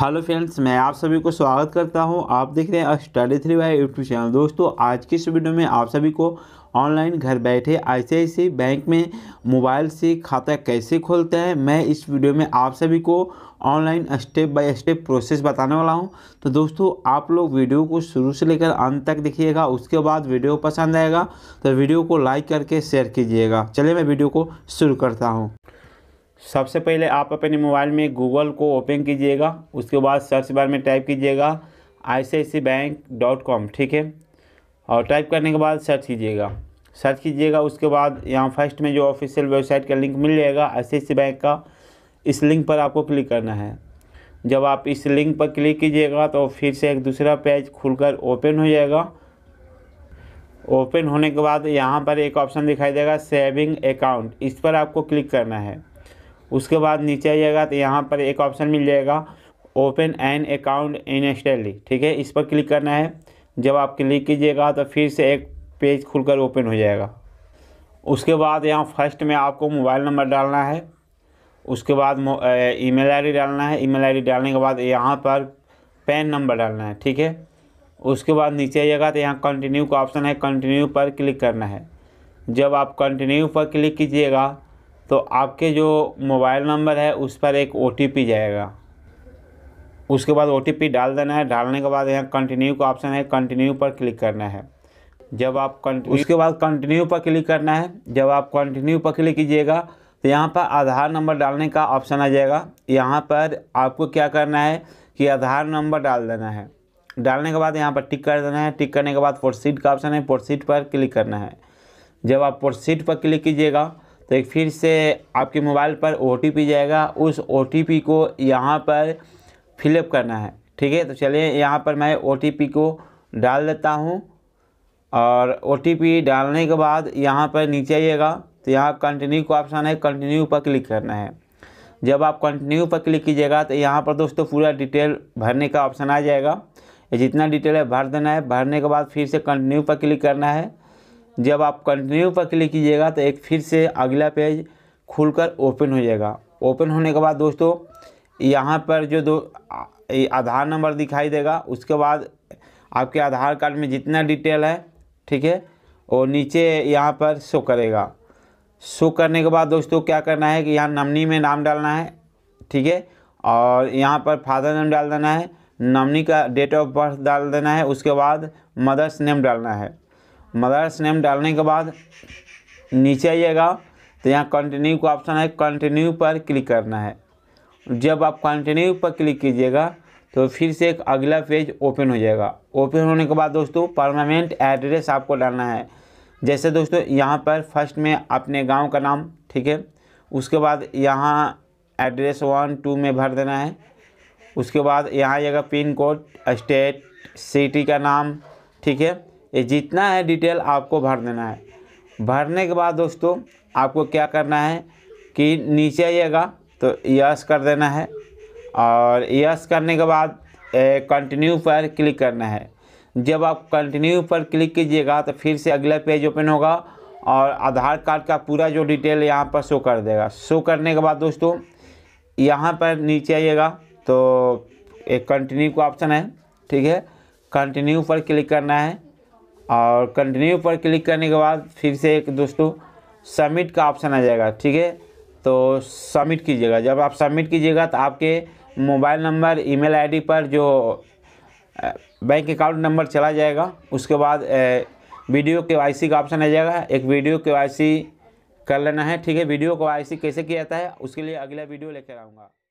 hello friends मैं आप सभी को स्वागत करता हूं आप देख रहे हैं study three by YouTube channel दोस्तों आज की इस वीडियो में आप सभी को ऑनलाइन घर बैठे ऐसे बैंक में मोबाइल से खाता कैसे खोलते हैं मैं इस वीडियो में आप सभी को online step by step process बताने वाला हूं तो दोस्तों आप लोग वीडियो को शुरू से लेकर अंत तक देखिएगा उसके बाद वीडियो पसंद आएगा तो वीडियो को लाइक करके शेयर कीजिएगा चलिए मैं वीडियो को शुरू करता हूँ सबसे पहले आप अपने मोबाइल में गूगल को ओपन कीजिएगा उसके बाद सर्च बार में टाइप कीजिएगा I C I C bank dot com ठीक है और टाइप करने के बाद सर्च कीजिएगा सर्च कीजिएगा उसके बाद यहाँ फर्स्ट में जो ऑफिशियल वेबसाइट का लिंक मिल जाएगा I C I C bank का इस लिंक पर आपको क्लिक करना है जब आप इस लिंक पर क्लिक कीजिएगा तो फिर से एक दूसरा पेज खुलकर ओपन हो जाएगा ओपन होने के बाद यहाँ पर एक ऑप्शन दिखाई देगा सेविंग अकाउंट इस पर आपको क्लिक करना है उसके बाद नीचे आइएगा तो यहाँ पर एक ऑप्शन मिल जाएगा open an account in instantly ठीक है इस पर क्लिक करना है जब आप क्लिक कीजिएगा तो फिर से एक पेज खुलकर ओपन हो जाएगा उसके बाद यहाँ फर्स्ट में आपको मोबाइल नंबर डालना है उसके बाद ईमेल आईडी डालना है ईमेल आईडी डालने के बाद यहाँ पर पैन नंबर डालना है ठीक है उसके बाद नीचे आइएगा तो यहाँ कंटिन्यू का ऑप्शन है कंटिन्यू पर क्लिक करना है जब आप कंटिन्यू पर क्लिक कीजिएगा तो आपके जो मोबाइल नंबर है उस पर एक ओ जाएगा उसके बाद ओ डाल देना है डालने के बाद यहाँ कंटिन्यू का ऑप्शन है कंटिन्यू पर क्लिक करना है जब आप कंटिन्यू उसके बाद कंटिन्यू पर क्लिक करना है जब आप कंटिन्यू पर क्लिक कीजिएगा तो यहाँ पर आधार नंबर डालने का ऑप्शन आ जाएगा यहाँ पर आपको क्या करना है कि आधार नंबर डाल देना है डालने के बाद यहाँ पर टिक कर देना है टिक करने के बाद प्रोसीड का ऑप्शन है प्रोसीड पर क्लिक करना है जब आप प्रोसीड पर क्लिक कीजिएगा तो एक फिर से आपके मोबाइल पर ओ जाएगा उस ओ को यहाँ पर फिलअप करना है ठीक है तो चलिए यहाँ पर मैं ओ को डाल देता हूँ और ओ डालने के बाद यहाँ पर नीचे आइएगा तो यहाँ कंटिन्यू का ऑप्शन है कंटिन्यू पर क्लिक करना है जब आप कंटिन्यू पर क्लिक कीजिएगा तो यहाँ पर दोस्तों पूरा डिटेल भरने का ऑप्शन आ जाएगा जितना डिटेल है भर देना है भरने के बाद फिर से कंटिन्यू पर क्लिक करना है जब आप कंटिन्यू पर क्लिक कीजिएगा तो एक फिर से अगला पेज खुलकर ओपन हो जाएगा ओपन होने के बाद दोस्तों यहाँ पर जो दो आधार नंबर दिखाई देगा उसके बाद आपके आधार कार्ड में जितना डिटेल है ठीक है और नीचे यहाँ पर शो करेगा शो करने के बाद दोस्तों क्या करना है कि यहाँ नमनी में नाम डालना है ठीक है और यहाँ पर फादर नेम डाल देना है नमनी का डेट ऑफ बर्थ डाल देना है उसके बाद मदर्स नेम डालना है मदर्स नेम डालने के बाद नीचे आइएगा तो यहाँ कंटिन्यू का ऑप्शन है कंटिन्यू पर क्लिक करना है जब आप कंटिन्यू पर क्लिक कीजिएगा तो फिर से एक अगला पेज ओपन हो जाएगा ओपन होने के बाद दोस्तों परमानेंट एड्रेस आपको डालना है जैसे दोस्तों यहाँ पर फर्स्ट में अपने गांव का नाम ठीक है उसके बाद यहाँ एड्रेस वन टू में भर देना है उसके बाद यहाँ आइएगा पिन कोड स्टेट सिटी का नाम ठीक है ये जितना है डिटेल आपको भर देना है भरने के बाद दोस्तों आपको क्या करना है कि नीचे आइएगा तो यस कर देना है और यस करने के बाद कंटिन्यू पर क्लिक करना है जब आप कंटिन्यू पर क्लिक कीजिएगा तो फिर से अगला पेज ओपन होगा और आधार कार्ड का पूरा जो डिटेल यहाँ पर शो कर देगा शो करने के बाद दोस्तों यहाँ पर नीचे आइएगा तो एक कंटिन्यू का ऑप्शन है ठीक है कंटिन्यू पर क्लिक करना है और कंटिन्यू पर क्लिक करने के बाद फिर से एक दोस्तों सबमिट का ऑप्शन आ जाएगा ठीक है तो सबमिट कीजिएगा जब आप सबमिट कीजिएगा तो आपके मोबाइल नंबर ईमेल आईडी पर जो बैंक अकाउंट नंबर चला जाएगा उसके बाद वीडियो के वाई सी का ऑप्शन आ जाएगा एक वीडियो के वाई सी कर लेना है ठीक है वीडियो को आई कैसे किया जाता है उसके लिए अगला वीडियो लेकर आऊँगा